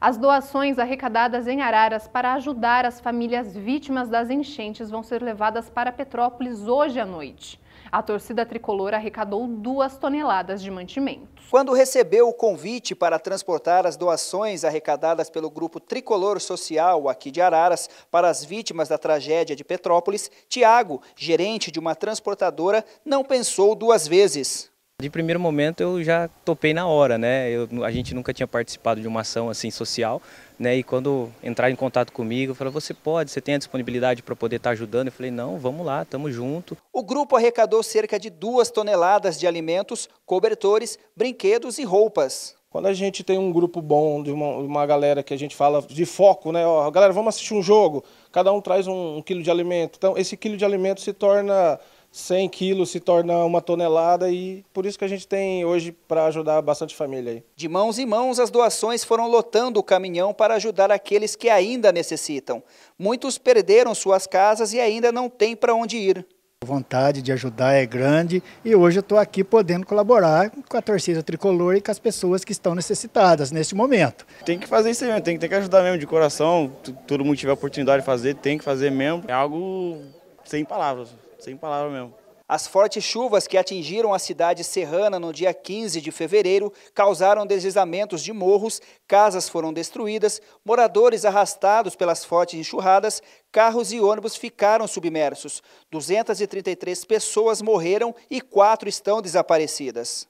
As doações arrecadadas em Araras para ajudar as famílias vítimas das enchentes vão ser levadas para Petrópolis hoje à noite. A torcida tricolor arrecadou duas toneladas de mantimentos. Quando recebeu o convite para transportar as doações arrecadadas pelo Grupo Tricolor Social aqui de Araras para as vítimas da tragédia de Petrópolis, Tiago, gerente de uma transportadora, não pensou duas vezes. De primeiro momento eu já topei na hora, né? Eu, a gente nunca tinha participado de uma ação assim social, né? E quando entrar em contato comigo, falou: "Você pode? Você tem a disponibilidade para poder estar tá ajudando?" Eu falei: "Não, vamos lá, estamos junto". O grupo arrecadou cerca de duas toneladas de alimentos, cobertores, brinquedos e roupas. Quando a gente tem um grupo bom, de uma, uma galera que a gente fala de foco, né? Ó, galera, vamos assistir um jogo. Cada um traz um, um quilo de alimento. Então, esse quilo de alimento se torna 100 quilos se torna uma tonelada e por isso que a gente tem hoje para ajudar bastante família aí. De mãos em mãos, as doações foram lotando o caminhão para ajudar aqueles que ainda necessitam. Muitos perderam suas casas e ainda não têm para onde ir. A vontade de ajudar é grande e hoje eu estou aqui podendo colaborar com a torcida tricolor e com as pessoas que estão necessitadas neste momento. Tem que fazer isso mesmo, tem, tem que ajudar mesmo de coração. Todo mundo tiver a oportunidade de fazer, tem que fazer mesmo. É algo sem palavras sem palavra mesmo. As fortes chuvas que atingiram a cidade serrana no dia 15 de fevereiro causaram deslizamentos de morros, casas foram destruídas, moradores arrastados pelas fortes enxurradas, carros e ônibus ficaram submersos. 233 pessoas morreram e quatro estão desaparecidas.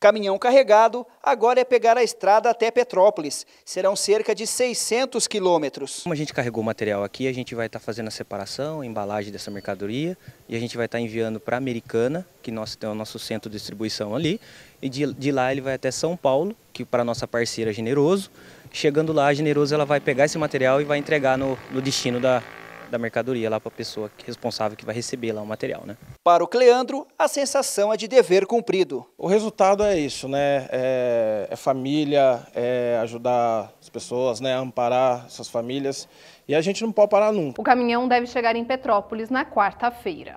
Caminhão carregado agora é pegar a estrada até Petrópolis. Serão cerca de 600 quilômetros. Como a gente carregou o material aqui, a gente vai estar tá fazendo a separação, a embalagem dessa mercadoria e a gente vai estar tá enviando para Americana, que nós, tem o nosso centro de distribuição ali. E de, de lá ele vai até São Paulo, que para nossa parceira é Generoso. Chegando lá, a Generoso ela vai pegar esse material e vai entregar no, no destino da, da mercadoria lá para a pessoa responsável que vai receber lá o material. Né? Para o Cleandro, a sensação é de dever cumprido. O resultado é isso, né? É, é família, é ajudar as pessoas, né? Amparar essas famílias. E a gente não pode parar nunca. O caminhão deve chegar em Petrópolis na quarta-feira.